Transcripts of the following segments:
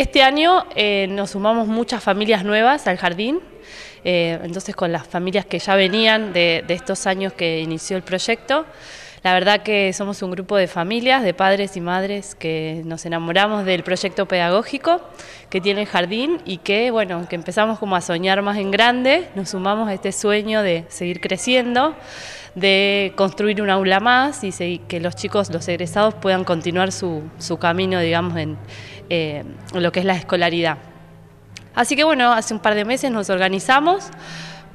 Este año eh, nos sumamos muchas familias nuevas al jardín, eh, entonces con las familias que ya venían de, estos años que inició el proyecto. La verdad que somos un grupo de familias, de padres y madres que nos enamoramos del proyecto pedagógico que tiene el jardín y que, bueno, que empezamos como a soñar más en grande, nos sumamos a este sueño de seguir creciendo, de construir un aula más y que los chicos, los egresados puedan continuar su camino, digamos, en, eh, lo que es la escolaridad. Así que bueno, hace un par de meses nos organizamos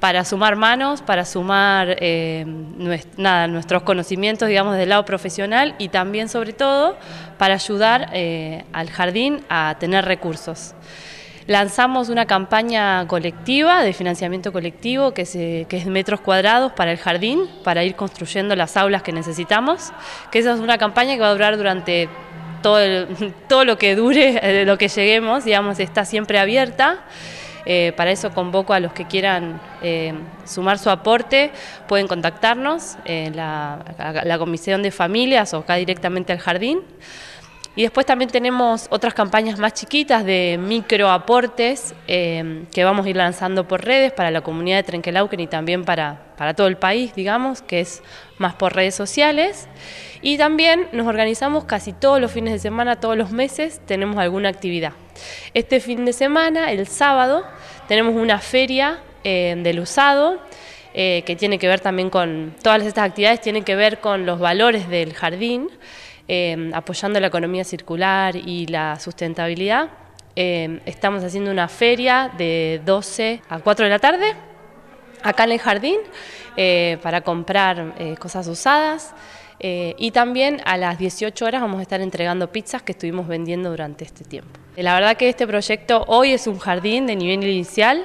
para sumar manos, para sumar eh, nada, nuestros conocimientos, digamos, del lado profesional y también, sobre todo, para ayudar eh, al jardín a tener recursos. Lanzamos una campaña colectiva de financiamiento colectivo que, se, que es metros cuadrados para el jardín, para ir construyendo las aulas que necesitamos, que esa es una campaña que va a durar durante todo, lo que dure, eh, lo que lleguemos, digamos, está siempre abierta. Eh, para eso convoco a los que quieran eh, sumar su aporte, pueden contactarnos en la, la Comisión de Familias o acá directamente al jardín. Y después también tenemos otras campañas más chiquitas de microaportes aportes eh, que vamos a ir lanzando por redes para la comunidad de Trenquelauken y también para, para todo el país, digamos, que es más por redes sociales. Y también nos organizamos casi todos los fines de semana, todos los meses tenemos alguna actividad. Este fin de semana, el sábado, tenemos una feria eh, del usado. Eh, que tiene que ver también con, todas estas actividades tienen que ver con los valores del jardín. Em, apoyando la economía circular y la sustentabilidad. Em, estamos haciendo una feria de 12 a 4 de la tarde acá en el jardín eh, para comprar eh, cosas usadas. Eh, y también a las 18 horas vamos a estar entregando pizzas que estuvimos vendiendo durante este tiempo. La verdad que este proyecto hoy es un jardín de nivel inicial,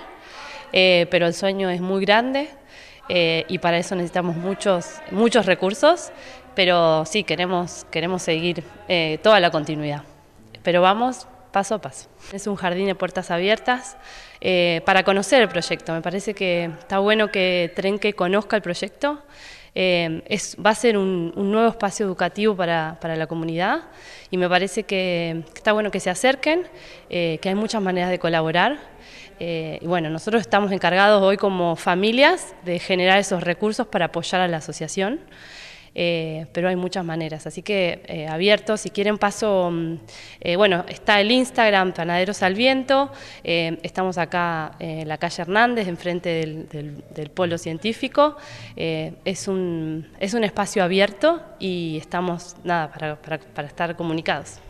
pero el sueño es muy grande y para eso necesitamos muchos, muchos recursos pero sí, queremos, queremos seguir eh, toda la continuidad. Pero vamos paso a paso. Es un jardín de puertas abiertas eh, para conocer el proyecto. Me parece que está bueno que Trenque conozca el proyecto. Eh, es, va a ser un, nuevo espacio educativo para, para, la comunidad y me parece que está bueno que se acerquen, que hay muchas maneras de colaborar. y bueno, nosotros estamos encargados hoy como familias de generar esos recursos para apoyar a la asociación. Eh, pero hay muchas maneras. Así que eh, abierto, si quieren paso, mm, eh, bueno, está el Instagram Panaderos al Viento, eh, estamos acá en la calle Hernández, enfrente del, del, polo científico, es, un, espacio abierto y estamos, nada, para estar comunicados.